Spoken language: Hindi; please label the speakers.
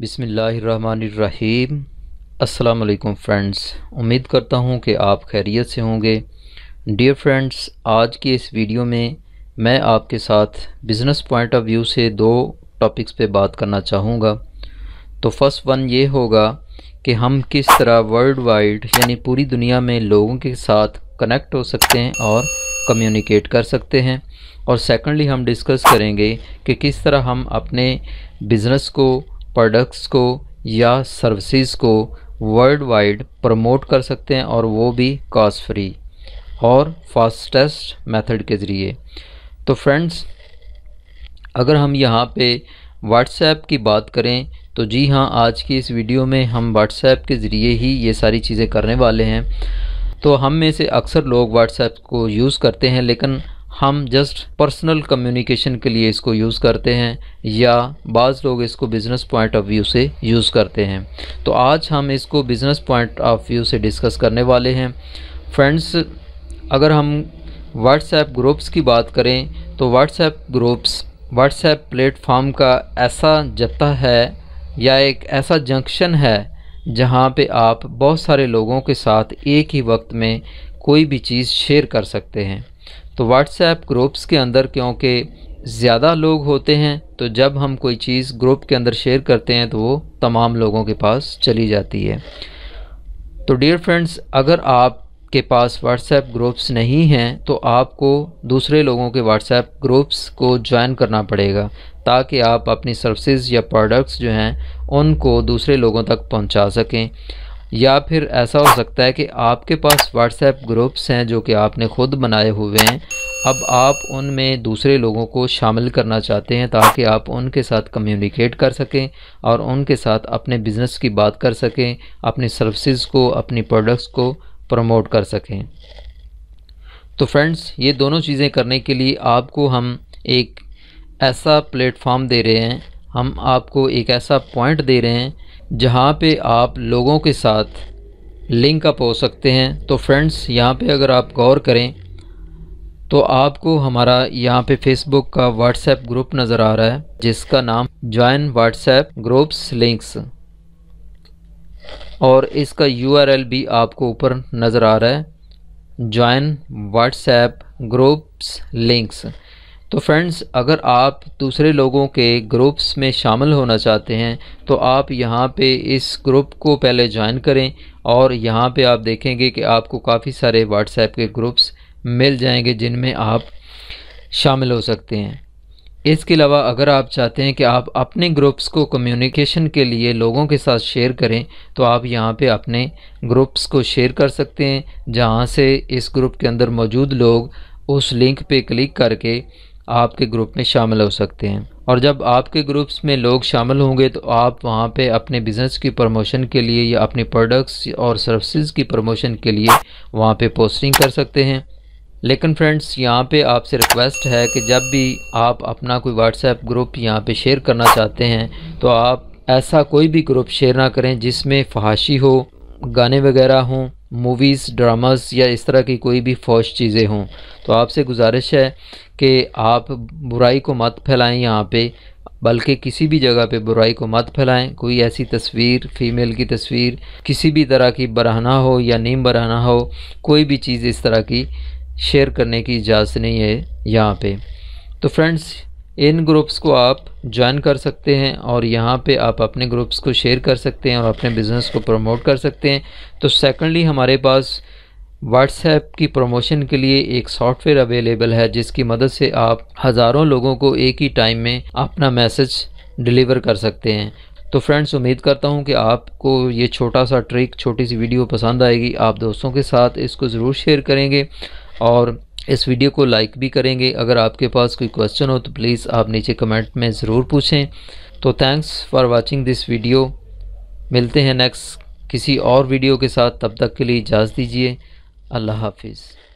Speaker 1: बिसमीम अल्लाम फ्रेंड्स उम्मीद करता हूँ कि आप खैरियत से होंगे डियर फ्रेंड्स आज की इस वीडियो में मैं आपके साथ बिज़नेस पॉइंट ऑफ व्यू से दो टॉपिक्स पे बात करना चाहूँगा तो फर्स्ट वन ये होगा कि हम किस तरह वर्ल्ड वाइड यानी पूरी दुनिया में लोगों के साथ कनेक्ट हो सकते हैं और कम्युनिकेट कर सकते हैं और सेकेंडली हम डिस्कस करेंगे कि किस तरह हम अपने बिज़नेस को प्रोडक्ट्स को या सर्विसेज को वर्ल्ड वाइड प्रमोट कर सकते हैं और वो भी कॉस्ट फ्री और फास्टेस्ट मेथड के ज़रिए तो फ्रेंड्स अगर हम यहाँ पे व्हाट्सएप की बात करें तो जी हाँ आज की इस वीडियो में हम व्हाट्सएप के ज़रिए ही ये सारी चीज़ें करने वाले हैं तो हम में से अक्सर लोग व्हाट्सएप को यूज़ करते हैं लेकिन हम जस्ट पर्सनल कम्युनिकेशन के लिए इसको यूज़ करते हैं या बाज़ लोग इसको बिज़नेस पॉइंट ऑफ व्यू से यूज़ करते हैं तो आज हम इसको बिज़नेस पॉइंट ऑफ व्यू से डिस्कस करने वाले हैं फ्रेंड्स अगर हम व्हाट्सएप ग्रुप्स की बात करें तो व्हाट्सएप ग्रुप्स व्हाट्सएप प्लेटफॉर्म का ऐसा जत्था है या एक ऐसा जंक्शन है जहाँ पे आप बहुत सारे लोगों के साथ एक ही वक्त में कोई भी चीज़ शेयर कर सकते हैं तो व्हाट्सएप ग्रुप्स के अंदर क्योंकि ज़्यादा लोग होते हैं तो जब हम कोई चीज़ ग्रुप के अंदर शेयर करते हैं तो वो तमाम लोगों के पास चली जाती है तो डियर फ्रेंड्स अगर आप के पास व्हाट्सएप ग्रुप्स नहीं हैं तो आपको दूसरे लोगों के व्हाट्सएप ग्रुप्स को ज्वाइन करना पड़ेगा ताकि आप अपनी सर्विसेज या प्रोडक्ट्स जो हैं उनको दूसरे लोगों तक पहुंचा सकें या फिर ऐसा हो सकता है कि आपके पास व्हाट्सएप ग्रुप्स हैं जो कि आपने खुद बनाए हुए हैं अब आप उनमें दूसरे लोगों को शामिल करना चाहते हैं ताकि आप उनके साथ कम्युनिकेट कर सकें और उनके साथ अपने बिज़नेस की बात कर सकें अपनी सर्विसेज को अपनी प्रोडक्ट्स को प्रमोट कर सकें तो फ्रेंड्स ये दोनों चीज़ें करने के लिए आपको हम एक ऐसा प्लेटफॉर्म दे रहे हैं हम आपको एक ऐसा पॉइंट दे रहे हैं जहाँ पे आप लोगों के साथ लिंक अप हो सकते हैं तो फ्रेंड्स यहाँ पे अगर आप गौर करें तो आपको हमारा यहाँ पे फेसबुक का व्हाट्सएप ग्रुप नज़र आ रहा है जिसका नाम ज्वाइन व्हाट्सएप ग्रुप्स लिंक्स और इसका यूआरएल भी आपको ऊपर नज़र आ रहा है ज्वाइन व्हाट्सएप ग्रुप्स लिंक्स तो फ्रेंड्स अगर आप दूसरे लोगों के ग्रुप्स में शामिल होना चाहते हैं तो आप यहाँ पे इस ग्रुप को पहले ज्वाइन करें और यहाँ पे आप देखेंगे कि आपको काफ़ी सारे व्हाट्सएप के ग्रुप्स मिल जाएंगे जिनमें आप शामिल हो सकते हैं इसके अलावा अगर आप चाहते हैं कि आप अपने ग्रुप्स को कम्युनिकेशन के लिए लोगों के साथ शेयर करें तो आप यहाँ पे अपने ग्रुप्स को शेयर कर सकते हैं जहाँ से इस ग्रुप के अंदर मौजूद लोग उस लिंक पे क्लिक करके आपके ग्रुप में शामिल हो सकते हैं और जब आपके ग्रुप्स में लोग शामिल होंगे तो आप वहाँ पे अपने बिज़नेस की प्रमोशन के लिए या अपने प्रोडक्ट्स और सर्विसेज की प्रमोशन के लिए वहाँ पे पोस्टिंग कर सकते हैं लेकिन फ्रेंड्स यहाँ पे आपसे रिक्वेस्ट है कि जब भी आप अपना कोई व्हाट्सएप ग्रुप यहाँ पे शेयर करना चाहते हैं तो आप ऐसा कोई भी ग्रुप शेयर ना करें जिसमें फहाशी हो गाने वगैरह हों मूवीज़ ड्रामास या इस तरह की कोई भी फौज चीज़ें हों तो आपसे गुजारिश है कि आप बुराई को मत फैलाएं यहाँ पे बल्कि किसी भी जगह पे बुराई को मत फैलाएं कोई ऐसी तस्वीर फ़ीमेल की तस्वीर किसी भी तरह की बरहना हो या नीम बरहना हो कोई भी चीज़ इस तरह की शेयर करने की इजाज़त नहीं है यहाँ पे तो फ्रेंड्स इन ग्रुप्स को आप ज्वाइन कर सकते हैं और यहाँ पे आप अपने ग्रुप्स को शेयर कर सकते हैं और अपने बिज़नेस को प्रमोट कर सकते हैं तो सेकेंडली हमारे पास व्हाट्सएप की प्रमोशन के लिए एक सॉफ्टवेयर अवेलेबल है जिसकी मदद से आप हज़ारों लोगों को एक ही टाइम में अपना मैसेज डिलीवर कर सकते हैं तो फ्रेंड्स उम्मीद करता हूँ कि आपको ये छोटा सा ट्रिक छोटी सी वीडियो पसंद आएगी आप दोस्तों के साथ इसको ज़रूर शेयर करेंगे और इस वीडियो को लाइक भी करेंगे अगर आपके पास कोई क्वेश्चन हो तो प्लीज़ आप नीचे कमेंट में ज़रूर पूछें तो thanks for watching this video मिलते हैं नेक्स्ट किसी और वीडियो के साथ तब तक के लिए इजाज़ दीजिए अल्लाह हाफिज़